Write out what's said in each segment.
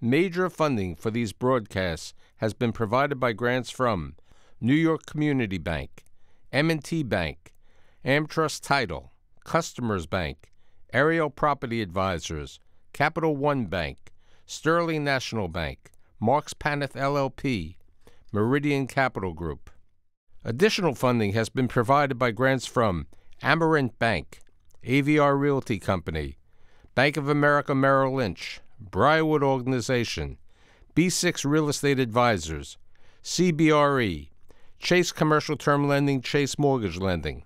Major funding for these broadcasts has been provided by grants from New York Community Bank, M&T Bank, Amtrust Title, Customers Bank, Aerial Property Advisors, Capital One Bank, Sterling National Bank, Marks Paneth LLP, Meridian Capital Group. Additional funding has been provided by grants from Amarant Bank, AVR Realty Company, Bank of America Merrill Lynch, Briarwood Organization, B6 Real Estate Advisors, CBRE, Chase Commercial Term Lending, Chase Mortgage Lending,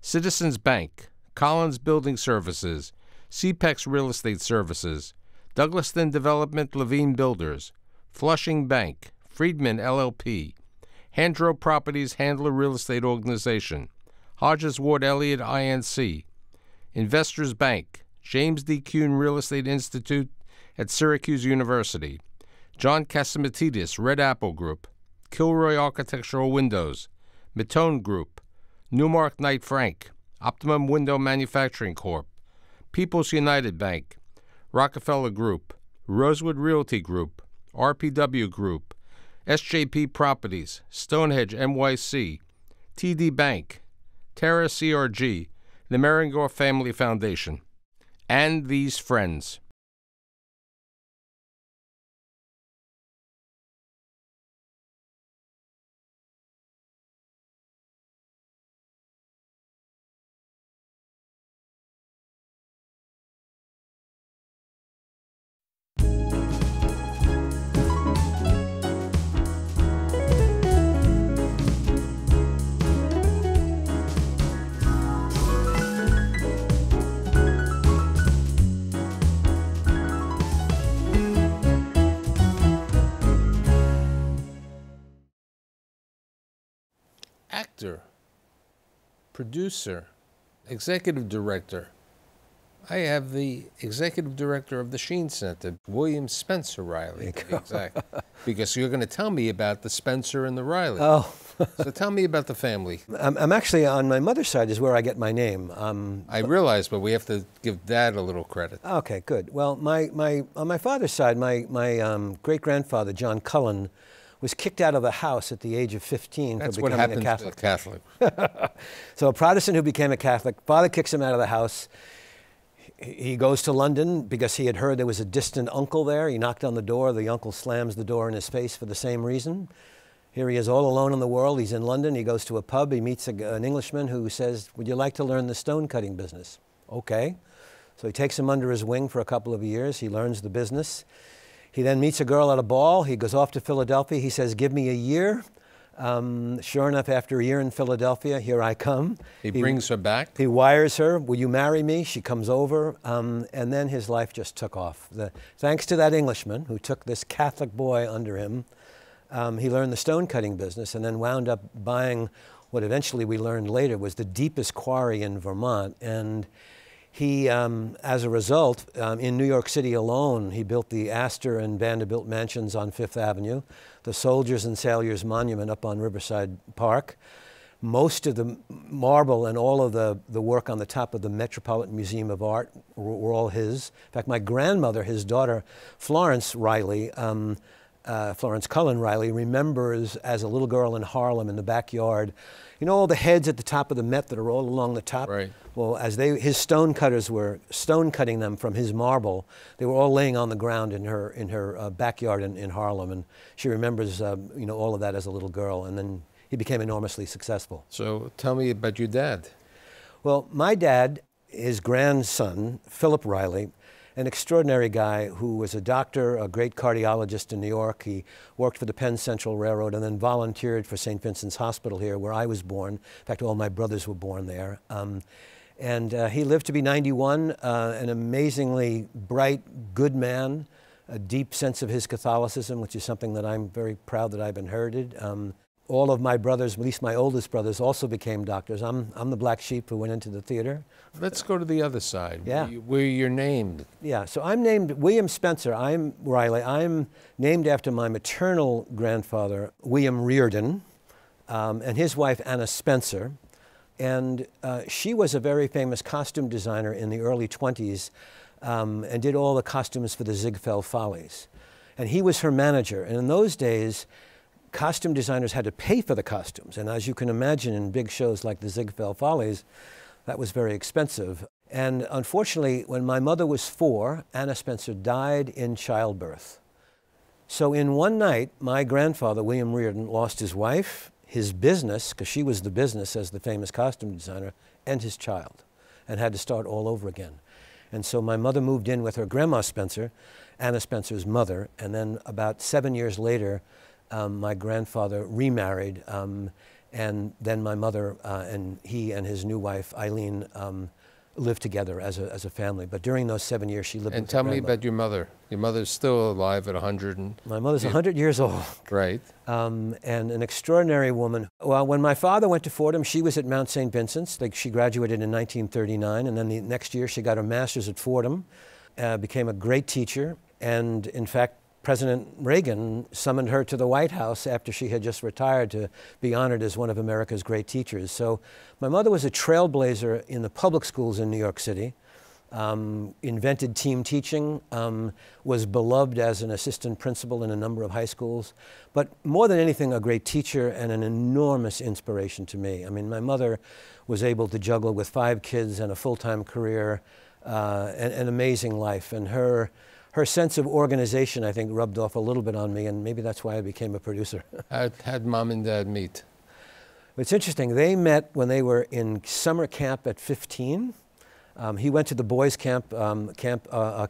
Citizens Bank, Collins Building Services, CPEX Real Estate Services, Douglaston Development Levine Builders, Flushing Bank, Freedman LLP, Handro Properties Handler Real Estate Organization, Hodges Ward Elliott INC, Investors Bank, James D. Kuhn Real Estate Institute, at Syracuse University, John Cassimatidis Red Apple Group, Kilroy Architectural Windows, Matone Group, Newmark Knight Frank, Optimum Window Manufacturing Corp., People's United Bank, Rockefeller Group, Rosewood Realty Group, RPW Group, SJP Properties, Stonehenge NYC, TD Bank, Terra CRG, the Maringor Family Foundation, and these friends. actor, producer, executive director. I have the executive director of the Sheen Center, William Spencer Riley, exactly. because you're going to tell me about the Spencer and the Riley. Oh. so tell me about the family. I'm, I'm, actually on my mother's side is where I get my name. Um, I realize, but we have to give that a little credit. Okay, good. Well, my, my on my father's side, my my um, great grandfather John Cullen was kicked out of the house at the age of 15 That's for becoming what a Catholic. To a Catholic. so a Protestant who became a Catholic, father kicks him out of the house. He goes to London because he had heard there was a distant uncle there. He knocked on the door. The uncle slams the door in his face for the same reason. Here he is all alone in the world. He's in London. He goes to a pub. He meets a, an Englishman who says, Would you like to learn the stone cutting business? Okay. So he takes him under his wing for a couple of years. He learns the business. He then meets a girl at a ball. He goes off to Philadelphia. He says, Give me a year. Um, sure enough, after a year in Philadelphia, here I come. He, he, brings her back. He wires her, Will you marry me? She comes over. Um, and then his life just took off. The, thanks to that Englishman who took this Catholic boy under him, um, he learned the stone cutting business and then wound up buying what eventually we learned later was the deepest quarry in Vermont. And he, um, as a result, um, in New York City alone, he built the Astor and Vanderbilt mansions on Fifth Avenue, the Soldiers and Sailors Monument up on Riverside Park. Most of the marble and all of the, the work on the top of the Metropolitan Museum of Art were, were all his. In fact, my grandmother, his daughter, Florence Riley, um, uh, Florence Cullen Riley remembers as a little girl in Harlem in the backyard. You know all the heads at the top of the Met that are all along the top. Right. Well, as they his stone cutters were stone cutting them from his marble, they were all laying on the ground in her in her uh, backyard in, in Harlem, and she remembers um, you know all of that as a little girl, and then he became enormously successful. So tell me about your dad. Well, my dad, his grandson Philip Riley an extraordinary guy who was a doctor, a great cardiologist in New York. He worked for the Penn Central Railroad and then volunteered for St. Vincent's Hospital here, where I was born. In fact, all my brothers were born there. Um, and uh, he lived to be 91, uh, an amazingly bright, good man, a deep sense of his Catholicism, which is something that I'm very proud that I've inherited. Um, all of my brothers, at least my oldest brothers, also became doctors. I'm, I'm the black sheep who went into the theater. Let's go to the other side, yeah. where, you, are named. Yeah, so I'm named William Spencer. I'm Riley. I'm named after my maternal grandfather, William Reardon, um, and his wife, Anna Spencer. And uh, she was a very famous costume designer in the early 20s um, and did all the costumes for the Ziegfeld Follies. And he was her manager. And in those days, costume designers had to pay for the costumes. And as you can imagine, in big shows like the Ziegfeld Follies, that was very expensive. And unfortunately, when my mother was four, Anna Spencer died in childbirth. So, in one night, my grandfather, William Reardon, lost his wife, his business, because she was the business as the famous costume designer, and his child, and had to start all over again. And so my mother moved in with her grandma Spencer, Anna Spencer's mother, and then about seven years later, um, my grandfather remarried, um, and then my mother uh, and he and his new wife Eileen um, lived together as a as a family. But during those seven years, she lived. And tell me about your mother. Your mother's still alive at 100. And my mother's 100 years old. Right. Um, and an extraordinary woman. Well, when my father went to Fordham, she was at Mount St. Vincent's. Like she graduated in 1939, and then the next year she got her master's at Fordham. Uh, became a great teacher, and in fact President Reagan summoned her to the White House after she had just retired to be honored as one of America's great teachers. So my mother was a trailblazer in the public schools in New York City. Um, invented team teaching, um, was beloved as an assistant principal in a number of high schools, but more than anything, a great teacher and an enormous inspiration to me. I mean, my mother was able to juggle with five kids and a full time career, uh, an amazing life, and her her sense of organization, I think, rubbed off a little bit on me, and maybe that's why I became a producer. I had mom and dad meet. It's interesting. They met when they were in summer camp at 15. Um, he went to the boys' camp, um, Camp uh,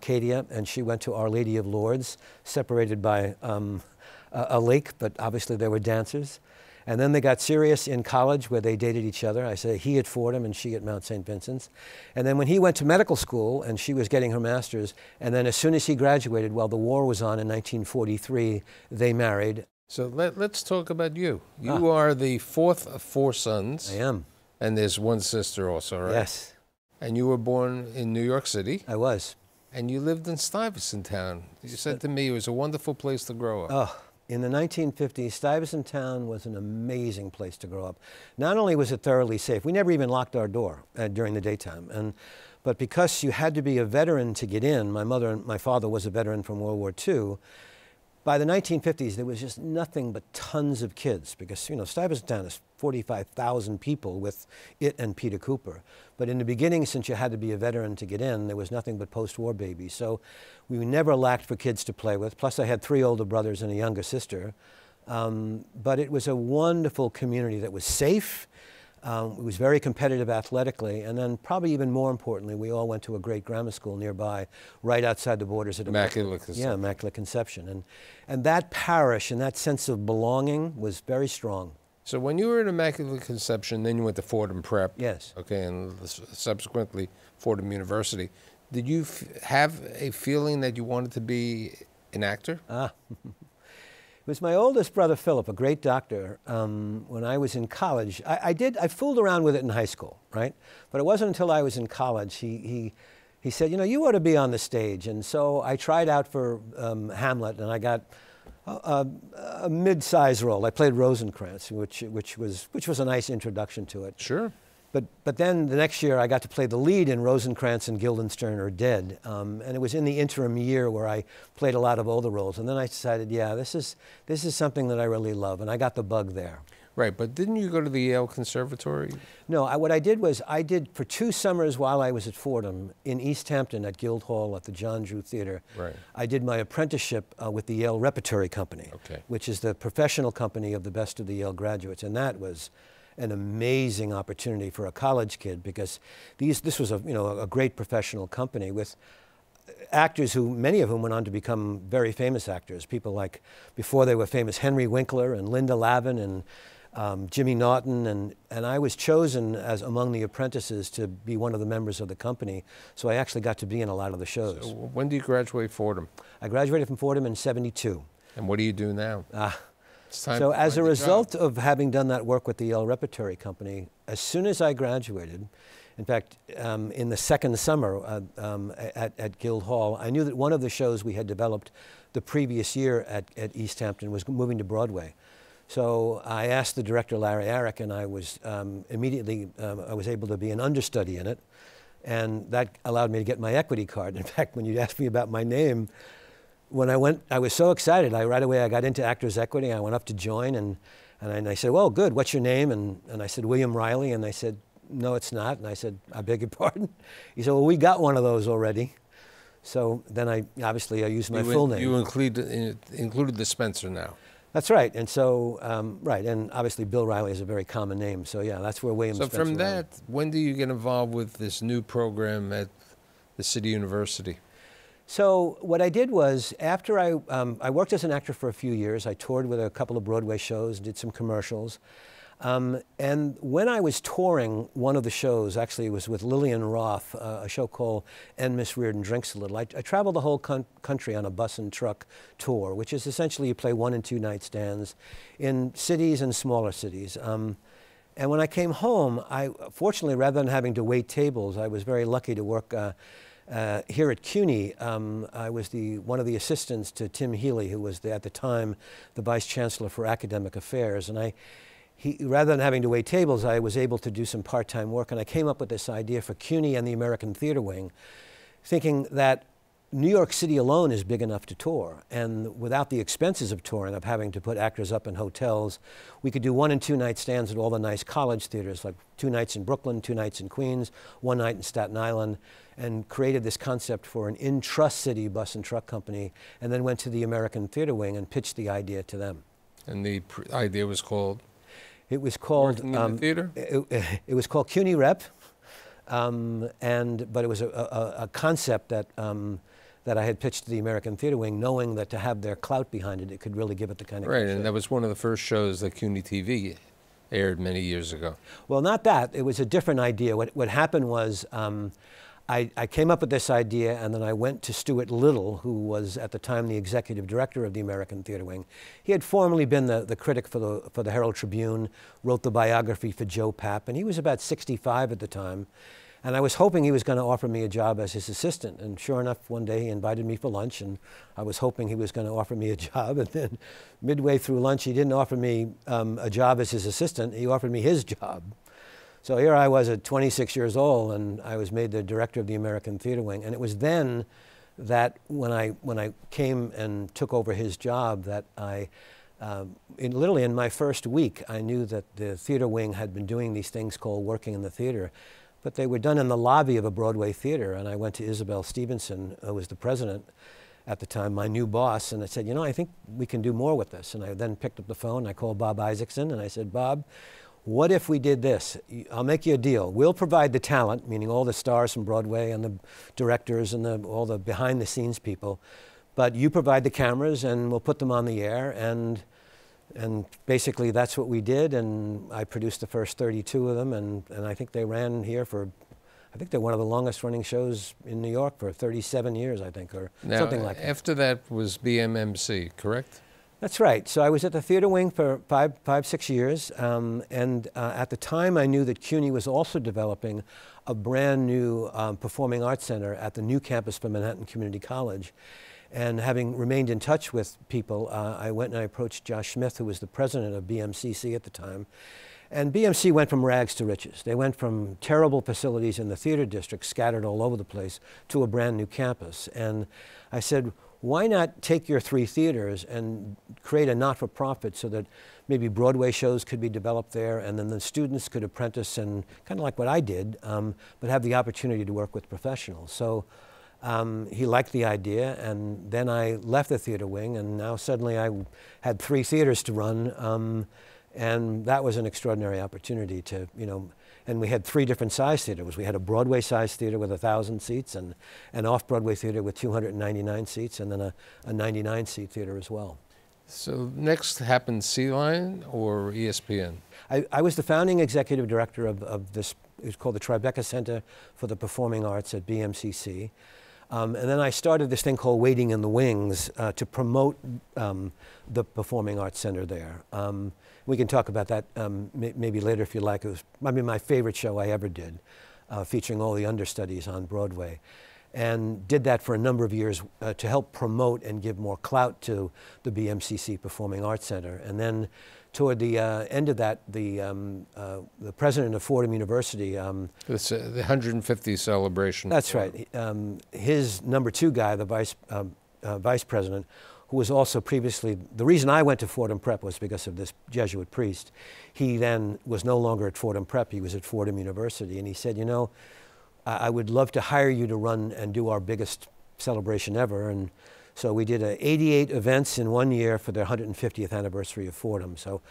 and she went to Our Lady of Lords, separated by um, a, a, lake, but obviously they were dancers. And then they got serious in college where they dated each other. I say he at Fordham and she at Mount St. Vincent's. And then when he went to medical school and she was getting her master's, and then as soon as he graduated, while the war was on in 1943, they married. So let, us talk about you. You ah. are the fourth of four sons. I am. And there's one sister also, right? Yes. And you were born in New York City. I was. And you lived in Stuyvesant Town. You said to me it was a wonderful place to grow up. Oh, in the 1950s, Stuyvesant Town was an amazing place to grow up. Not only was it thoroughly safe, we never even locked our door uh, during the daytime. And, but because you had to be a veteran to get in, my mother and my father was a veteran from World War II, by the 1950s, there was just nothing but tons of kids because, you know, Stuyvesant Town is 45,000 people with it and Peter Cooper. But in the beginning, since you had to be a veteran to get in, there was nothing but post war babies. So we never lacked for kids to play with. Plus, I had three older brothers and a younger sister. Um, but it was a wonderful community that was safe. Um, it was very competitive athletically, and then probably even more importantly, we all went to a great grammar school nearby, right outside the borders of Immaculate Conception. Yeah, Immaculate Conception, and and that parish and that sense of belonging was very strong. So when you were at Immaculate Conception, then you went to Fordham Prep. Yes. Okay, and subsequently Fordham University. Did you have a feeling that you wanted to be an actor? Ah. it was my oldest brother Philip, a great doctor, um, when I was in college. I, I, did, I fooled around with it in high school, right? But it wasn't until I was in college he, he, he said, you know, you ought to be on the stage. And so I tried out for um, Hamlet and I got a, a mid-sized role. I played Rosencrantz, which, which, was, which was a nice introduction to it. Sure. But, but then the next year, I got to play the lead in Rosencrantz and Guildenstern are Dead. Um, and it was in the interim year where I played a lot of older roles. And then I decided, yeah, this is, this is something that I really love. And I got the bug there. Right, but didn't you go to the Yale Conservatory? No, I, what I did was I did for two summers while I was at Fordham in East Hampton at Guildhall at the John Drew Theater. Right. I did my apprenticeship uh, with the Yale Repertory Company, okay. which is the professional company of the best of the Yale graduates, and that was an amazing opportunity for a college kid because these this was a you know a great professional company with uh, actors who, many of whom went on to become very famous actors. People like, before they were famous, Henry Winkler and Linda Lavin and um, Jimmy Naughton, and, and I was chosen as among the apprentices to be one of the members of the company. So I actually got to be in a lot of the shows. So when do you graduate Fordham? I graduated from Fordham in 72. And what do you do now? Uh, so as a result job. of having done that work with the Yale Repertory Company, as soon as I graduated, in fact, um, in the second summer uh, um, at, at Guildhall, I knew that one of the shows we had developed the previous year at, at East Hampton was moving to Broadway. So I asked the director, Larry Arick, and I was um, immediately, um, I was able to be an understudy in it. And that allowed me to get my equity card. In fact, when you asked me about my name, when I went, I was so excited. I right away, I got into Actors Equity. I went up to join and, and, I, and I said, well, good, what's your name? And, and I said, William Riley. And they said, no, it's not. And I said, I beg your pardon. He said, well, we got one of those already. So then I, obviously, I used my you full name. You include, uh, included the Spencer now. That's right. And so, um, right. And obviously, Bill Riley is a very common name. So, yeah, that's where Williams. So, from that, when do you get involved with this new program at the City University? So what I did was after I, um, I worked as an actor for a few years, I toured with a couple of Broadway shows, did some commercials. Um, and when I was touring one of the shows, actually it was with Lillian Roth, uh, a show called And Miss Reardon Drinks a Little, I, I traveled the whole country on a bus and truck tour, which is essentially you play one and two night stands in cities and smaller cities. Um, and when I came home, I fortunately, rather than having to wait tables, I was very lucky to work uh, uh, here at CUNY, um, I was the, one of the assistants to Tim Healy, who was the, at the time the Vice Chancellor for Academic Affairs. And I he, rather than having to wait tables, I was able to do some part-time work, and I came up with this idea for CUNY and the American Theater Wing, thinking that New York City alone is big enough to tour, and without the expenses of touring, of having to put actors up in hotels, we could do one and two night stands at all the nice college theaters, like two nights in Brooklyn, two nights in Queens, one night in Staten Island, and created this concept for an intra-city bus and truck company, and then went to the American Theater Wing and pitched the idea to them. And the idea was called it was called um, theater. It, it, was called CUNY Rep, um, and but it was a, a, a concept that um, that I had pitched to the American Theater Wing, knowing that to have their clout behind it, it could really give it the kind of right. And that was one of the first shows that CUNY TV aired many years ago. Well, not that. It was a different idea. What what happened was. Um, I, I, came up with this idea and then I went to Stuart Little, who was at the time the executive director of the American Theatre Wing. He had formerly been the, the critic for the, for the Herald Tribune, wrote the biography for Joe Papp, and he was about 65 at the time. And I was hoping he was going to offer me a job as his assistant. And sure enough, one day he invited me for lunch, and I was hoping he was going to offer me a job. And then midway through lunch, he didn't offer me um, a job as his assistant, he offered me his job. So here I was at 26 years old, and I was made the director of the American Theater Wing. And it was then that when I, when I came and took over his job that I, uh, in, literally in my first week, I knew that the theater wing had been doing these things called working in the theater. But they were done in the lobby of a Broadway theater. And I went to Isabel Stevenson, who was the president at the time, my new boss, and I said, you know, I think we can do more with this. And I then picked up the phone, I called Bob Isaacson, and I said, Bob, what if we did this? I'll make you a deal. We'll provide the talent, meaning all the stars from Broadway and the directors and the, all the behind the scenes people, but you provide the cameras and we'll put them on the air and and basically that's what we did and I produced the first 32 of them and, and I think they ran here for I think they're one of the longest running shows in New York for 37 years I think or now, something like after that. After that was BMMC, correct? That's right. So I was at the theater wing for five, five six years. Um, and uh, at the time, I knew that CUNY was also developing a brand new um, performing arts center at the new campus for Manhattan Community College. And having remained in touch with people, uh, I went and I approached Josh Smith, who was the president of BMCC at the time. And BMC went from rags to riches. They went from terrible facilities in the theater district scattered all over the place to a brand new campus. And I said, why not take your three theaters and create a not-for-profit so that maybe Broadway shows could be developed there and then the students could apprentice and kind of like what I did, um, but have the opportunity to work with professionals. So um, he liked the idea and then I left the theater wing and now suddenly I had three theaters to run um, and that was an extraordinary opportunity to, you know, and we had three different size theaters. We had a Broadway size theater with 1,000 seats and an off-Broadway theater with 299 seats and then a, a 99 seat theater as well. So next happened Sea Lion or ESPN? I, I, was the founding executive director of, of this, it's called the Tribeca Center for the Performing Arts at BMCC. Um, and then I started this thing called Waiting in the Wings uh, to promote um, the Performing Arts Center there. Um, we can talk about that um, maybe later if you like. It was, I mean, my favorite show I ever did, uh, featuring all the understudies on Broadway. And did that for a number of years uh, to help promote and give more clout to the BMCC Performing Arts Center. And then toward the uh, end of that, the, um, uh, the president of Fordham University. Um, it's, uh, the 150th celebration. That's right. Um, his number two guy, the vice, um, uh, vice president, who was also previously, the reason I went to Fordham Prep was because of this Jesuit priest. He then was no longer at Fordham Prep, he was at Fordham University, and he said, you know, I, I would love to hire you to run and do our biggest celebration ever. And so we did uh, 88 events in one year for the 150th anniversary of Fordham. So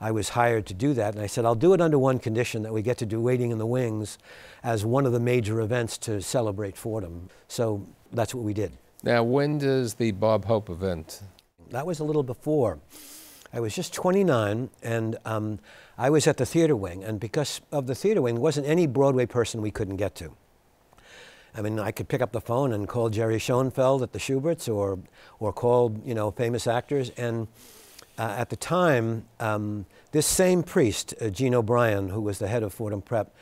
I was hired to do that. And I said, I'll do it under one condition that we get to do Waiting in the Wings as one of the major events to celebrate Fordham. So that's what we did. Now, when does the Bob Hope event? That was a little before. I was just 29, and um, I was at the theater wing. And because of the theater wing, there wasn't any Broadway person we couldn't get to. I mean, I could pick up the phone and call Jerry Schoenfeld at the Schuberts, or or call you know famous actors. And uh, at the time, um, this same priest, uh, Gene O'Brien, who was the head of Fordham Prep,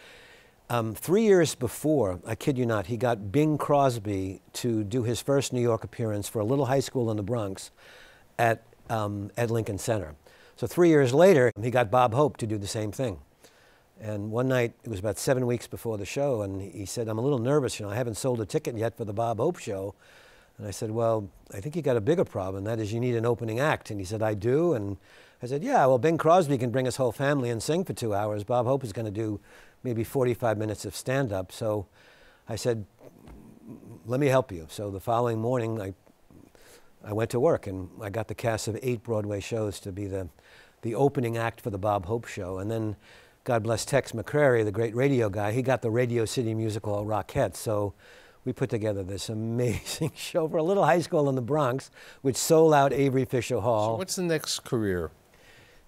um, three years before, I kid you not, he got Bing Crosby to do his first New York appearance for a little high school in the Bronx at, um, at Lincoln Center. So three years later, he got Bob Hope to do the same thing. And one night, it was about seven weeks before the show, and he said, I'm a little nervous, you know, I haven't sold a ticket yet for the Bob Hope show. And I said, well, I think you got a bigger problem, that is you need an opening act. And he said, I do. And I said, yeah, well, Bing Crosby can bring his whole family and sing for two hours. Bob Hope is going to do maybe 45 minutes of stand up. So I said, let me help you. So the following morning, I, I went to work and I got the cast of eight Broadway shows to be the, the opening act for the Bob Hope show. And then, God bless Tex McCrary, the great radio guy, he got the Radio City musical Rockette. So we put together this amazing show for a little high school in the Bronx, which sold out Avery Fisher Hall. So what's the next career?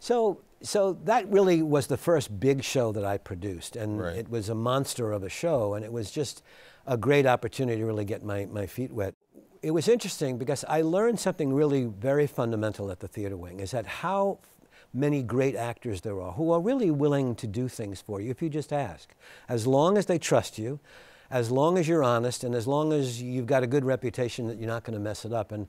So so that really was the first big show that I produced, and right. it was a monster of a show, and it was just a great opportunity to really get my, my feet wet. It was interesting because I learned something really very fundamental at the theater wing is that how many great actors there are who are really willing to do things for you if you just ask. As long as they trust you, as long as you're honest, and as long as you've got a good reputation that you're not going to mess it up. And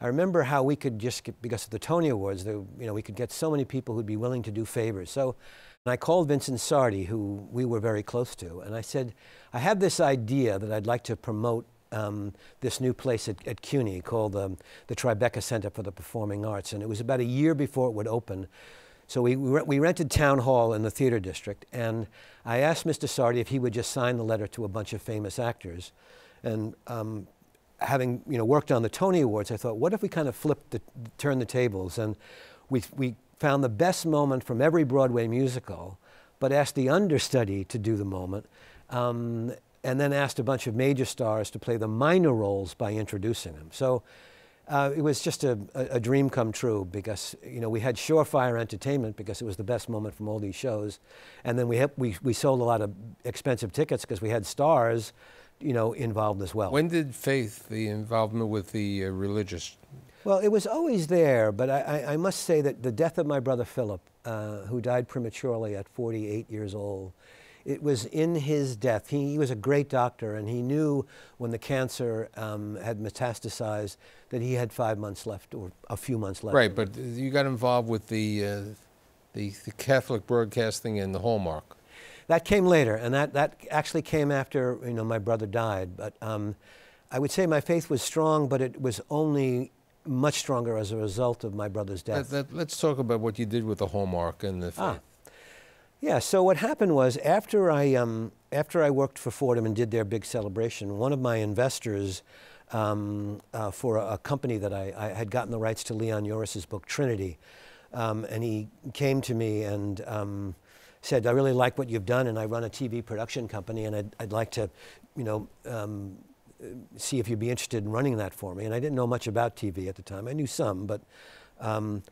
I remember how we could just, get, because of the Tony Awards, the, you know, we could get so many people who'd be willing to do favors. So and I called Vincent Sardi, who we were very close to, and I said, I have this idea that I'd like to promote um, this new place at, at CUNY called um, the Tribeca Center for the Performing Arts. And it was about a year before it would open. So we, we, re we rented Town Hall in the theater district. And I asked Mr. Sardi if he would just sign the letter to a bunch of famous actors. And um, having you know worked on the Tony Awards, I thought, what if we kind of flipped the turn the tables and we we found the best moment from every Broadway musical, but asked the understudy to do the moment. Um, and then asked a bunch of major stars to play the minor roles by introducing them. So uh, it was just a, a, a, dream come true because you know we had surefire entertainment because it was the best moment from all these shows, and then we had, we, we sold a lot of expensive tickets because we had stars you know, involved as well. When did faith, the involvement with the uh, religious? Well, it was always there, but I, I, must say that the death of my brother Philip, uh, who died prematurely at 48 years old, it was in his death. He, he was a great doctor, and he knew when the cancer um, had metastasized that he had five months left or a few months left. Right, but you got involved with the, uh, the, the Catholic broadcasting and the Hallmark. That came later, and that, that actually came after you know my brother died. But um, I would say my faith was strong, but it was only much stronger as a result of my brother's death. That, that, let's talk about what you did with the hallmark and the ah. faith. Ah. Yeah. So what happened was after I um, after I worked for Fordham and did their big celebration, one of my investors. Um, uh, for a, a, company that I, I, had gotten the rights to Leon Uris's book Trinity, um, and he came to me and um, said, I really like what you've done, and I run a TV production company, and I'd, I'd like to, you know, um, see if you'd be interested in running that for me. And I didn't know much about TV at the time. I knew some, but um,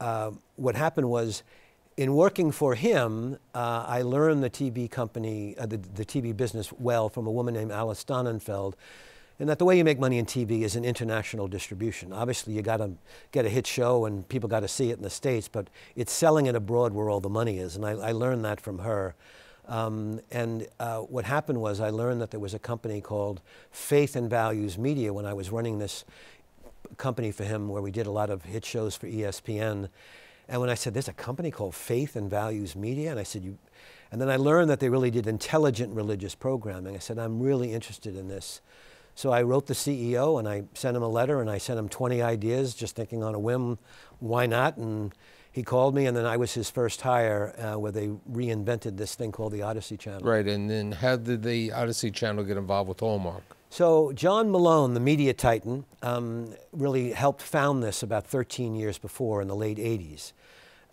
uh, what happened was, in working for him, uh, I learned the TV company, uh, the, the TV business well from a woman named Alice Donenfeld, and that the way you make money in TV is an international distribution. Obviously, you got to get a hit show and people got to see it in the States, but it's selling it abroad where all the money is. And I, I learned that from her. Um, and uh, what happened was I learned that there was a company called Faith and Values Media when I was running this company for him where we did a lot of hit shows for ESPN. And when I said, there's a company called Faith and Values Media, and I said, you, and then I learned that they really did intelligent religious programming. I said, I'm really interested in this. So I wrote the CEO and I sent him a letter and I sent him 20 ideas, just thinking on a whim, why not? And he called me, and then I was his first hire, uh, where they reinvented this thing called the Odyssey Channel. Right, and then how did the Odyssey Channel get involved with Hallmark? So John Malone, the media titan, um, really helped found this about 13 years before in the late 80s.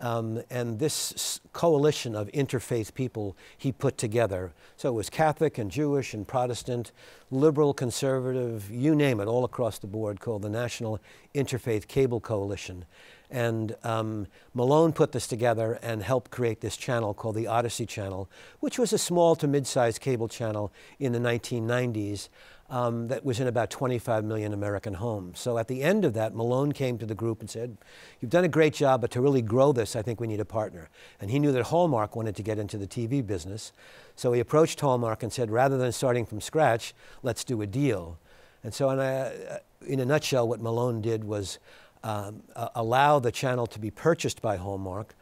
Um, and this coalition of interfaith people he put together. So it was Catholic and Jewish and Protestant, liberal, conservative, you name it, all across the board, called the National Interfaith Cable Coalition. And um, Malone put this together and helped create this channel called the Odyssey Channel, which was a small to mid sized cable channel in the 1990s um, that was in about 25 million American homes. So at the end of that, Malone came to the group and said, You've done a great job, but to really grow this, I think we need a partner. And he knew that Hallmark wanted to get into the TV business. So he approached Hallmark and said, Rather than starting from scratch, let's do a deal. And so, in a, uh, in a nutshell, what Malone did was um, uh, allow the channel to be purchased by Hallmark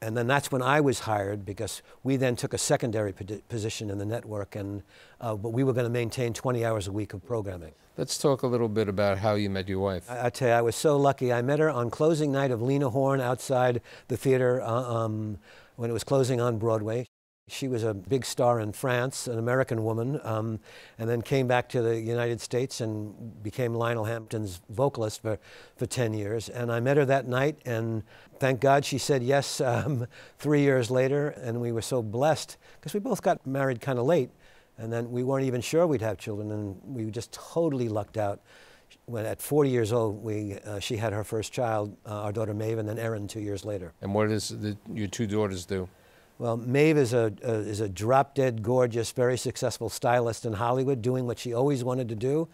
and then that's when I was hired because we then took a secondary position in the network, and uh, but we were going to maintain 20 hours a week of programming. Let's talk a little bit about how you met your wife. I, I tell you, I was so lucky. I met her on closing night of Lena Horne outside the theater uh, um, when it was closing on Broadway. She was a big star in France, an American woman, um, and then came back to the United States and became Lionel Hampton's vocalist for, for 10 years. And I met her that night, and thank God she said yes um, three years later. And we were so blessed because we both got married kind of late, and then we weren't even sure we'd have children, and we just totally lucked out. When at 40 years old, we, uh, she had her first child, uh, our daughter Maeve, and then Erin two years later. And what does your two daughters do? Well, Maeve is a, is a drop dead gorgeous, very successful stylist in Hollywood, doing what she always wanted to do.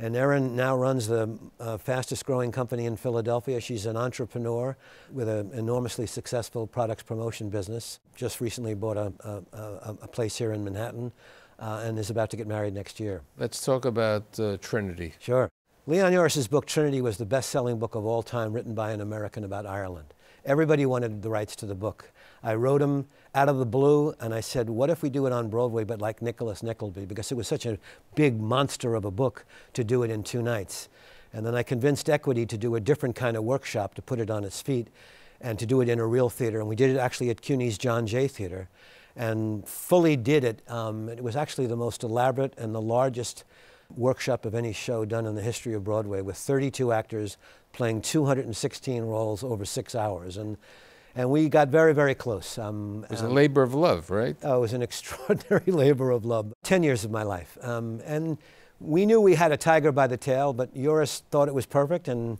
And Erin now runs the uh, fastest growing company in Philadelphia. She's an entrepreneur with an enormously successful products promotion business. Just recently bought a, a, a, a place here in Manhattan uh, and is about to get married next year. Let's talk about uh, Trinity. Sure. Leon Uris's book, Trinity, was the best selling book of all time written by an American about Ireland. Everybody wanted the rights to the book. I wrote him out of the blue, and I said, What if we do it on Broadway, but like Nicholas Nickleby? Because it was such a big monster of a book to do it in two nights. And then I convinced Equity to do a different kind of workshop to put it on its feet and to do it in a real theater. And we did it actually at CUNY's John Jay Theater and fully did it. Um, it was actually the most elaborate and the largest workshop of any show done in the history of Broadway with 32 actors playing 216 roles over six hours. And and we got very, very close. Um, it was um, a labor of love, right? Oh, it was an extraordinary labor of love. Ten years of my life, um, and we knew we had a tiger by the tail, but Yoris thought it was perfect, and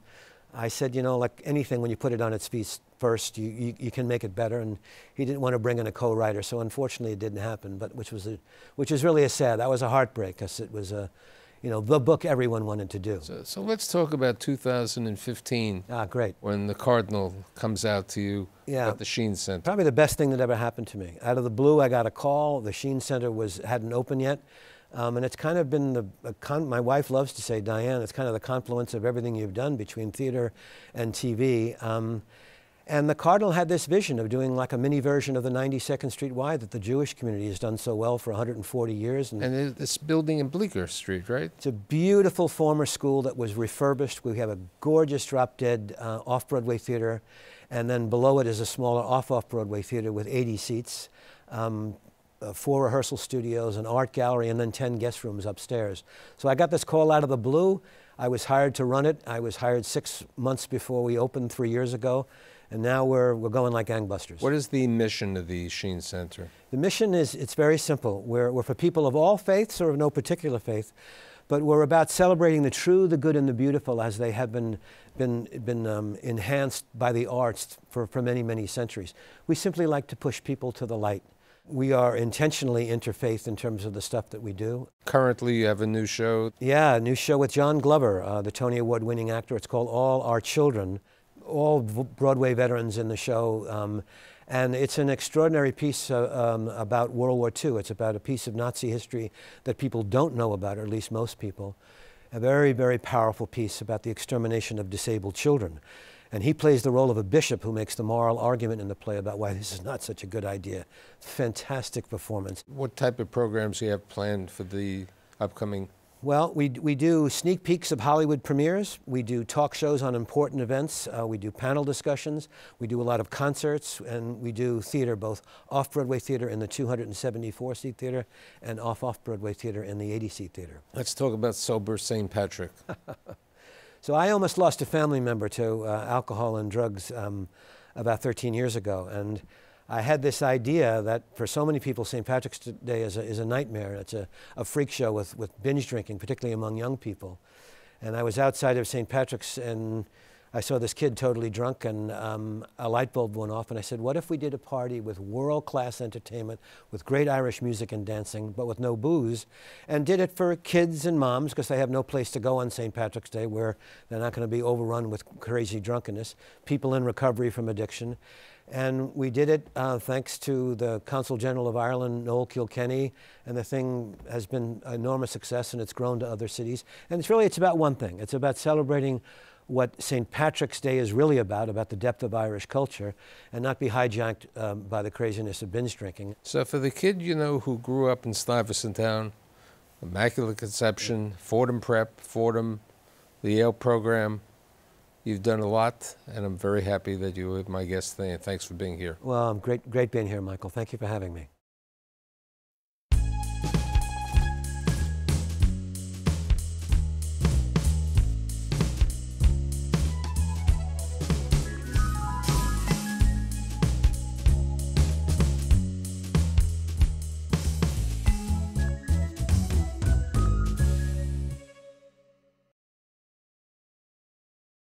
I said, you know, like anything, when you put it on its feet first, you, you, you can make it better. And he didn't want to bring in a co-writer, so unfortunately, it didn't happen. But which was a, which was really a sad. That was a heartbreak because it was a you know, the book everyone wanted to do. So, so let's talk about 2015. Ah, great. When The Cardinal comes out to you yeah, at the Sheen Center. Probably the best thing that ever happened to me. Out of the blue, I got a call. The Sheen Center was, hadn't opened yet. Um, and it's kind of been the, my wife loves to say, Diane, it's kind of the confluence of everything you've done between theater and TV. Um, and the Cardinal had this vision of doing like a mini version of the 92nd Street Y that the Jewish community has done so well for 140 years. And, and this building in Bleecker Street, right? It's a beautiful former school that was refurbished. We have a gorgeous drop dead uh, off Broadway theater. And then below it is a smaller off off Broadway theater with 80 seats. Um, uh, four rehearsal studios, an art gallery, and then 10 guest rooms upstairs. So I got this call out of the blue. I was hired to run it. I was hired six months before we opened three years ago and now we're, we're going like gangbusters. What is the mission of the Sheen Center? The mission is, it's very simple. We're, we're for people of all faiths or of no particular faith, but we're about celebrating the true, the good, and the beautiful as they have been, been, been um, enhanced by the arts for, for many, many centuries. We simply like to push people to the light. We are intentionally interfaith in terms of the stuff that we do. Currently, you have a new show. Yeah, a new show with John Glover, uh, the Tony Award winning actor. It's called All Our Children all Broadway veterans in the show. Um, and it's an extraordinary piece uh, um, about World War II. It's about a piece of Nazi history that people don't know about, or at least most people. A very, very powerful piece about the extermination of disabled children. And he plays the role of a bishop who makes the moral argument in the play about why this is not such a good idea. Fantastic performance. What type of programs do you have planned for the upcoming well, we, we do sneak peeks of Hollywood premieres. We do talk shows on important events. Uh, we do panel discussions. We do a lot of concerts, and we do theater, both off Broadway theater in the 274 seat theater and off off Broadway theater in the 80 seat theater. Let's talk about Sober St. Patrick. so, I almost lost a family member to uh, alcohol and drugs um, about 13 years ago. and. I had this idea that for so many people, St. Patrick's Day is a, is a nightmare. It's a, a freak show with, with binge drinking, particularly among young people. And I was outside of St. Patrick's and I saw this kid totally drunk and um, a light bulb went off and I said, what if we did a party with world-class entertainment, with great Irish music and dancing, but with no booze, and did it for kids and moms because they have no place to go on St. Patrick's Day where they're not going to be overrun with crazy drunkenness, people in recovery from addiction. And we did it uh, thanks to the Consul General of Ireland, Noel Kilkenny, and the thing has been enormous success and it's grown to other cities. And it's really, it's about one thing. It's about celebrating what St. Patrick's Day is really about, about the depth of Irish culture, and not be hijacked um, by the craziness of binge drinking. So for the kid, you know, who grew up in Stuyvesant Town, Immaculate Conception, Fordham Prep, Fordham, the Yale program, You've done a lot, and I'm very happy that you were my guest today, and thanks for being here. Well, I'm great, great being here, Michael. Thank you for having me.